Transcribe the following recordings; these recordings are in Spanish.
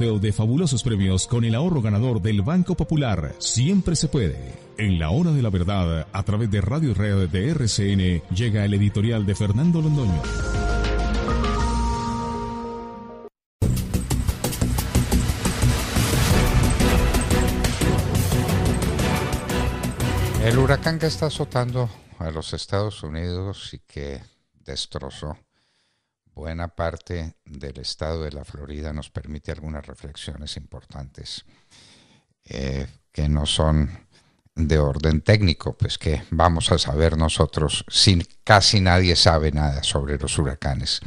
de fabulosos premios con el ahorro ganador del Banco Popular. Siempre se puede. En la hora de la verdad, a través de Radio Red de RCN, llega el editorial de Fernando Londoño. El huracán que está azotando a los Estados Unidos y que destrozó buena parte del estado de la Florida nos permite algunas reflexiones importantes eh, que no son de orden técnico, pues que vamos a saber nosotros, sin casi nadie sabe nada sobre los huracanes,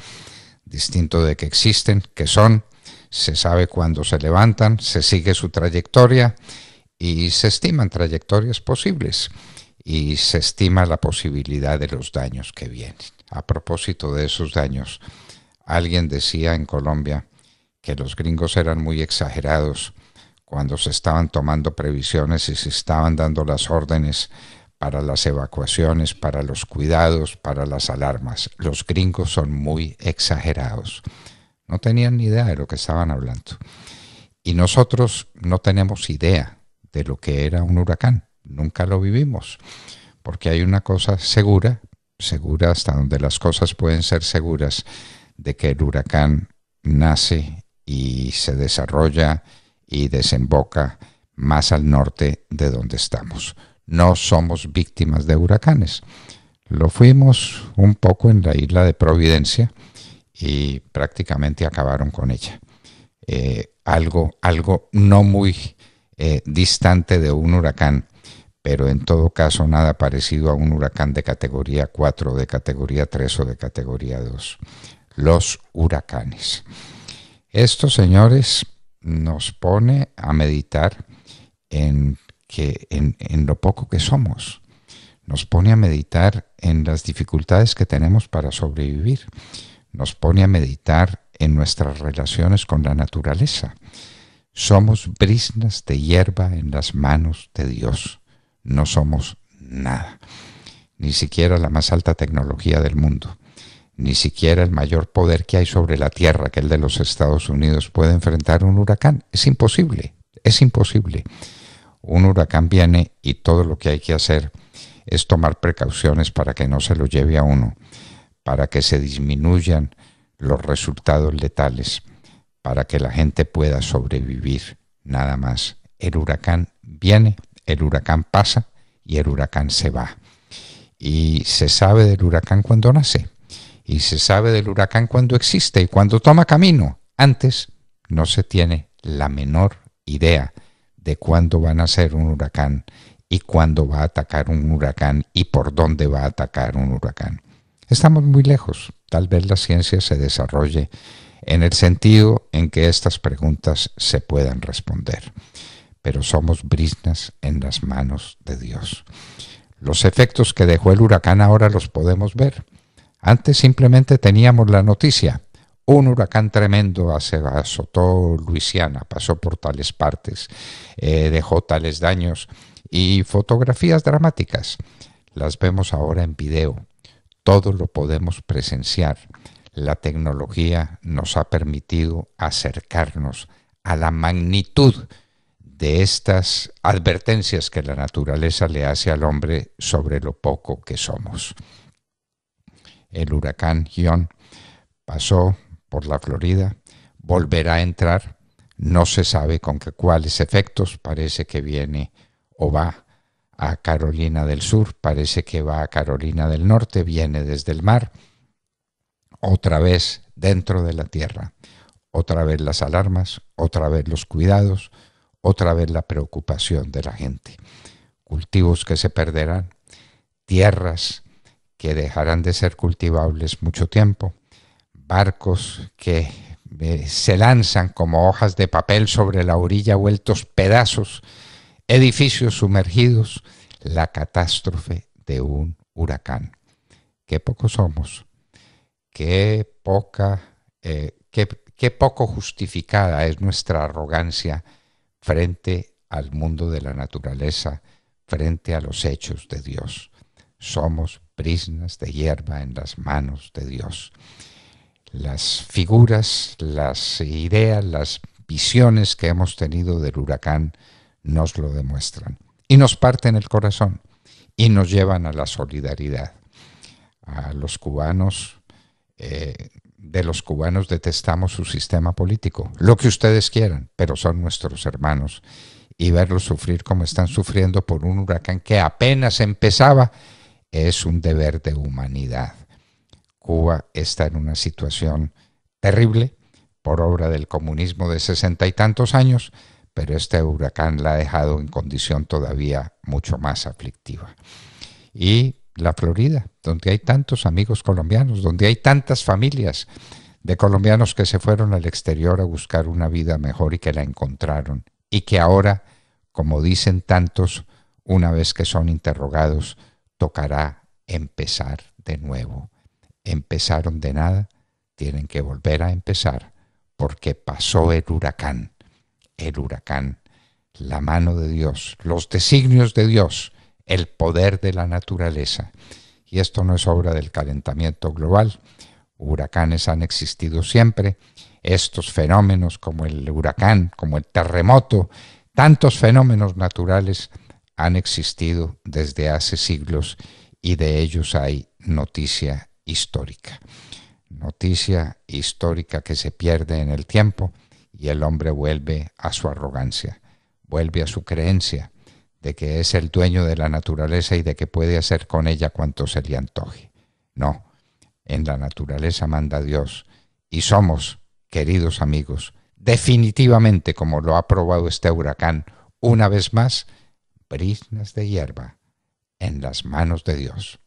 distinto de que existen, que son, se sabe cuándo se levantan, se sigue su trayectoria y se estiman trayectorias posibles y se estima la posibilidad de los daños que vienen. A propósito de esos daños, Alguien decía en Colombia que los gringos eran muy exagerados cuando se estaban tomando previsiones y se estaban dando las órdenes para las evacuaciones, para los cuidados, para las alarmas. Los gringos son muy exagerados. No tenían ni idea de lo que estaban hablando. Y nosotros no tenemos idea de lo que era un huracán. Nunca lo vivimos. Porque hay una cosa segura, segura hasta donde las cosas pueden ser seguras, de que el huracán nace y se desarrolla y desemboca más al norte de donde estamos. No somos víctimas de huracanes. Lo fuimos un poco en la isla de Providencia y prácticamente acabaron con ella. Eh, algo, algo no muy eh, distante de un huracán, pero en todo caso nada parecido a un huracán de categoría 4, de categoría 3 o de categoría 2 los huracanes. Esto, señores, nos pone a meditar en, que, en, lo poco que somos. Nos pone a meditar en las dificultades que tenemos para sobrevivir. Nos pone a meditar en nuestras relaciones con la naturaleza. Somos brisnas de hierba en las manos de Dios. No somos nada, ni siquiera la más alta tecnología del mundo. Ni siquiera el mayor poder que hay sobre la Tierra, que el de los Estados Unidos, puede enfrentar un huracán. Es imposible, es imposible. Un huracán viene y todo lo que hay que hacer es tomar precauciones para que no se lo lleve a uno, para que se disminuyan los resultados letales, para que la gente pueda sobrevivir, nada más. El huracán viene, el huracán pasa y el huracán se va. Y se sabe del huracán cuando nace y se sabe del huracán cuando existe y cuando toma camino. Antes no se tiene la menor idea de cuándo va a nacer un huracán y cuándo va a atacar un huracán y por dónde va a atacar un huracán. Estamos muy lejos. Tal vez la ciencia se desarrolle en el sentido en que estas preguntas se puedan responder. Pero somos brisnas en las manos de Dios. Los efectos que dejó el huracán ahora los podemos ver. Antes simplemente teníamos la noticia. Un huracán tremendo azotó Luisiana, pasó por tales partes, eh, dejó tales daños y fotografías dramáticas. Las vemos ahora en video. Todo lo podemos presenciar. La tecnología nos ha permitido acercarnos a la magnitud de estas advertencias que la naturaleza le hace al hombre sobre lo poco que somos el huracán Gion pasó por la Florida, volverá a entrar, no se sabe con qué, cuáles efectos, parece que viene o va a Carolina del Sur, parece que va a Carolina del Norte, viene desde el mar, otra vez dentro de la tierra, otra vez las alarmas, otra vez los cuidados, otra vez la preocupación de la gente, cultivos que se perderán, tierras que dejarán de ser cultivables mucho tiempo, barcos que eh, se lanzan como hojas de papel sobre la orilla vueltos pedazos, edificios sumergidos, la catástrofe de un huracán. Qué pocos somos, qué poca, eh, qué poco justificada es nuestra arrogancia frente al mundo de la naturaleza, frente a los hechos de Dios. Somos Prisnas de hierba en las manos de Dios. Las figuras, las ideas, las visiones que hemos tenido del huracán nos lo demuestran y nos parten el corazón y nos llevan a la solidaridad. A los cubanos, eh, de los cubanos detestamos su sistema político, lo que ustedes quieran, pero son nuestros hermanos y verlos sufrir como están sufriendo por un huracán que apenas empezaba es un deber de humanidad. Cuba está en una situación terrible por obra del comunismo de sesenta y tantos años, pero este huracán la ha dejado en condición todavía mucho más aflictiva. Y la Florida, donde hay tantos amigos colombianos, donde hay tantas familias de colombianos que se fueron al exterior a buscar una vida mejor y que la encontraron, y que ahora, como dicen tantos, una vez que son interrogados, tocará empezar de nuevo. Empezaron de nada, tienen que volver a empezar porque pasó el huracán, el huracán, la mano de Dios, los designios de Dios, el poder de la naturaleza. Y esto no es obra del calentamiento global. Huracanes han existido siempre. Estos fenómenos como el huracán, como el terremoto, tantos fenómenos naturales han existido desde hace siglos y de ellos hay noticia histórica. Noticia histórica que se pierde en el tiempo y el hombre vuelve a su arrogancia, vuelve a su creencia de que es el dueño de la naturaleza y de que puede hacer con ella cuanto se le antoje. No, en la naturaleza manda Dios y somos, queridos amigos, definitivamente como lo ha probado este huracán una vez más, de hierba en las manos de Dios.